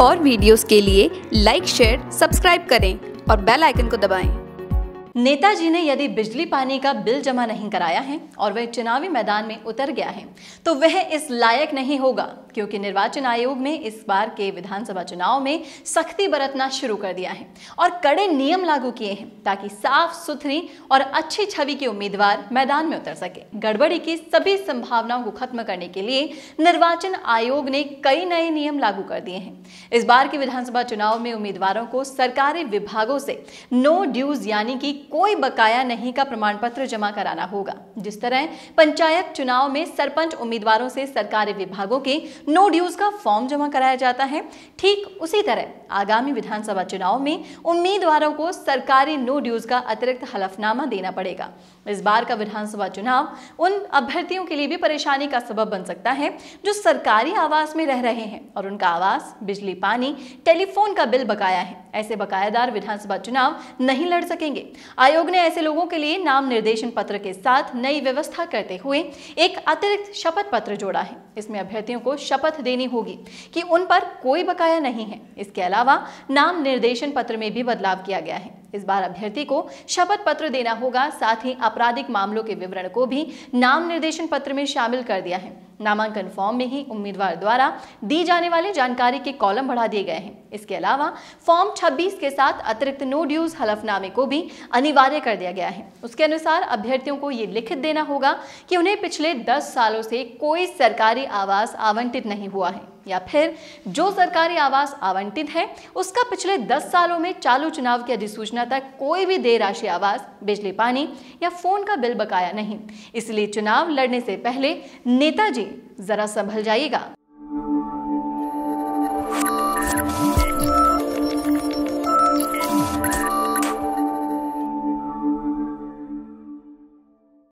और वीडियोस के लिए लाइक शेयर सब्सक्राइब करें और बेल आइकन को दबाएं। नेताजी ने यदि बिजली पानी का बिल जमा नहीं कराया है और वह चुनावी मैदान में उतर गया है तो वह इस लायक नहीं होगा क्योंकि निर्वाचन आयोग ने इस बार के विधानसभा चुनाव में सख्ती बरतना शुरू कर दिया है और कड़े नियम लागू किए हैं ताकि साफ सुथरी और अच्छी छवि के उम्मीदवार मैदान में उतर सके गड़बड़ी की सभी संभावनाओं को खत्म करने के लिए निर्वाचन आयोग ने कई नए नियम लागू कर दिए हैं इस बार के विधानसभा चुनाव में उम्मीदवारों को सरकारी विभागों से नो ड्यूज यानी कि कोई बकाया नहीं का प्रमाण पत्र जमा कराना होगा जिस तरह पंचायत चुनाव में सरपंच उम्मीदवारों से सरकारी विभागों के नो ड्यूज का फॉर्म जमा कराया जाता है ठीक उसी तरह आगामी विधानसभा चुनाव में उम्मीदवारों को सरकारी नो ड्यूज का अतिरिक्त हलफनामा देना पड़ेगा इस बार का विधानसभा चुनाव उन अभ्यर्थियों के लिए भी परेशानी का सबब बन सकता है जो सरकारी आवास में रह रहे हैं और उनका आवास बिजली पानी टेलीफोन का बिल बकाया है ऐसे बकायादार विधानसभा चुनाव नहीं लड़ सकेंगे आयोग ने ऐसे लोगों के लिए नाम निर्देशन पत्र के साथ नई व्यवस्था करते हुए एक अतिरिक्त शपथ पत्र जोड़ा है इसमें अभ्यर्थियों को शपथ शपथ देनी होगी कि उन पर कोई बकाया नहीं है इसके अलावा नाम निर्देशन पत्र में भी बदलाव किया गया है इस बार अभ्यर्थी को शपथ पत्र देना होगा साथ ही आपराधिक मामलों के विवरण को भी नाम निर्देशन पत्र में शामिल कर दिया है नामांकन फॉर्म में ही उम्मीदवार द्वारा दी जाने वाली जानकारी के कॉलम बढ़ा दिए गए हैं इसके अलावा फॉर्म 26 के साथ अतिरिक्त नो ड्यूज हलफनामे को भी अनिवार्य कर दिया गया है उसके अनुसार अभ्यर्थियों को ये लिखित देना होगा कि उन्हें पिछले दस सालों से कोई सरकारी आवास आवंटित नहीं हुआ है या फिर जो सरकारी आवास आवंटित है उसका पिछले 10 सालों में चालू चुनाव की अधिसूचना तक कोई भी देर राशि आवास बिजली पानी या फोन का बिल बकाया नहीं इसलिए चुनाव लड़ने से पहले नेताजी जरा संभल जाइएगा